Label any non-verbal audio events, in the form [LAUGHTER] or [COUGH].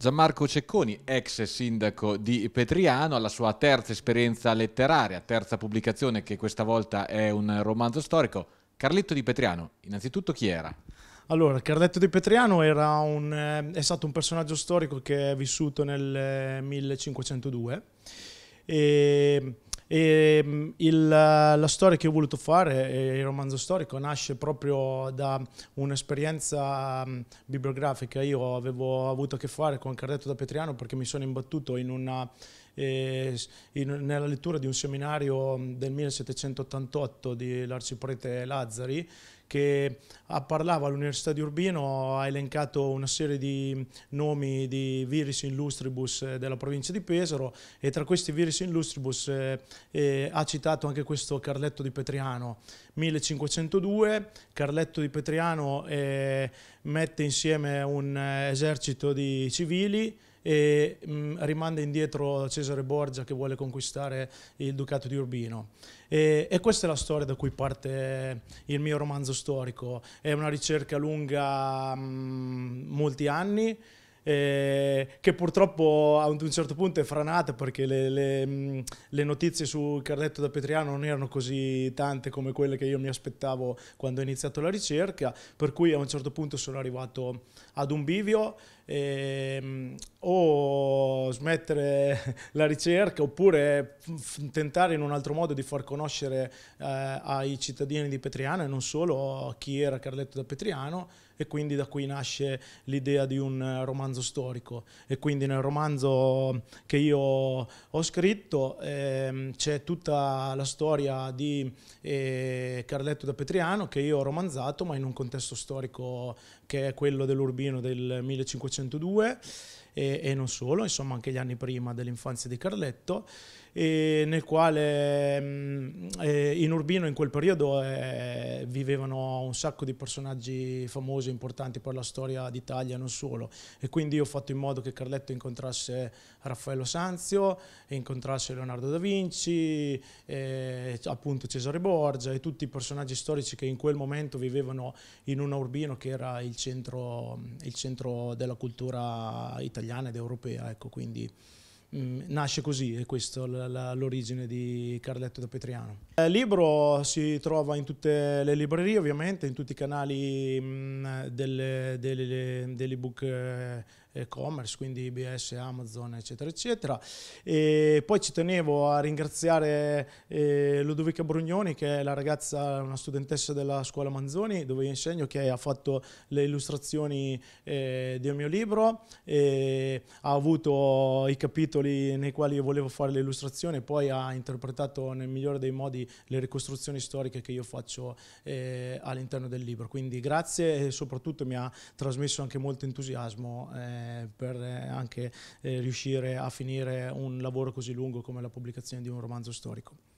Gianmarco Cecconi, ex sindaco di Petriano, alla sua terza esperienza letteraria, terza pubblicazione che questa volta è un romanzo storico. Carletto di Petriano, innanzitutto chi era? Allora, Carletto di Petriano un, eh, è stato un personaggio storico che è vissuto nel 1502 eh, e e, ehm, il, la storia che ho voluto fare, eh, il romanzo storico, nasce proprio da un'esperienza mm, bibliografica. Io avevo avuto a che fare con Cardetto da Petriano perché mi sono imbattuto in una eh, nella lettura di un seminario mm, del 1788 dell'arciprete Lazzari che ah, parlava all'Università di Urbino, ha elencato una serie di nomi di virus illustribus eh, della provincia di Pesaro e tra questi virus illustribus eh, eh, ha citato anche questo Carletto di Petriano, 1502, Carletto di Petriano eh, mette insieme un eh, esercito di civili, e mh, mm, rimanda indietro Cesare Borgia che vuole conquistare il Ducato di Urbino. E, e, questa è la storia da cui parte il mio romanzo storico. È una ricerca lunga mh, mm, molti anni eh, che purtroppo ad un certo punto è franata perché le, le, mm, le notizie sul Carretto da Petriano non erano così tante come quelle che io mi aspettavo quando ho iniziato la ricerca, per cui a un certo punto sono arrivato ad un bivio. Ehm, o smettere [LAUGHS] la ricerca oppure tentare in un altro modo di far conoscere eh, ai cittadini di Petriano e non solo chi era Carletto da Petriano e quindi da qui nasce l'idea di un eh, romanzo romanzo storico e quindi nel romanzo che io ho scritto ehm, c'è tutta la storia di eh, Carletto da Petriano che io ho romanzato ma in un contesto storico che è quello dell'Urbino del 1502 e, e non solo, insomma anche gli anni prima dell'infanzia di Carletto e nel quale mm, eh, in Urbino in quel periodo eh, vivevano un sacco di personaggi famosi, importanti per la storia d'Italia, non solo. E quindi ho fatto in modo che Carletto incontrasse Raffaello Sanzio, incontrasse Leonardo da Vinci, eh, appunto Cesare Borgia e tutti i personaggi storici che in quel momento vivevano in una Urbino che era il centro, il centro della cultura italiana ed europea. Ecco, quindi Mm, nasce così è questa l'origine di Carletto da Petriano. Il libro si trova in tutte le librerie ovviamente, in tutti i canali mm, dell'ebook dell eh, e-commerce, quindi IBS, Amazon, eccetera, eccetera. E poi ci tenevo a ringraziare eh, Ludovica Brugnoni, che è la ragazza, una studentessa della scuola Manzoni, dove io insegno, che ha fatto le illustrazioni eh, del mio libro, e ha avuto i capitoli nei quali io volevo fare le illustrazioni, poi ha interpretato nel migliore dei modi le ricostruzioni storiche che io faccio eh, all'interno del libro. Quindi grazie e soprattutto mi ha trasmesso anche molto entusiasmo. Eh, eh, per eh, anche eh, riuscire a finire un lavoro così lungo come la pubblicazione di un romanzo storico.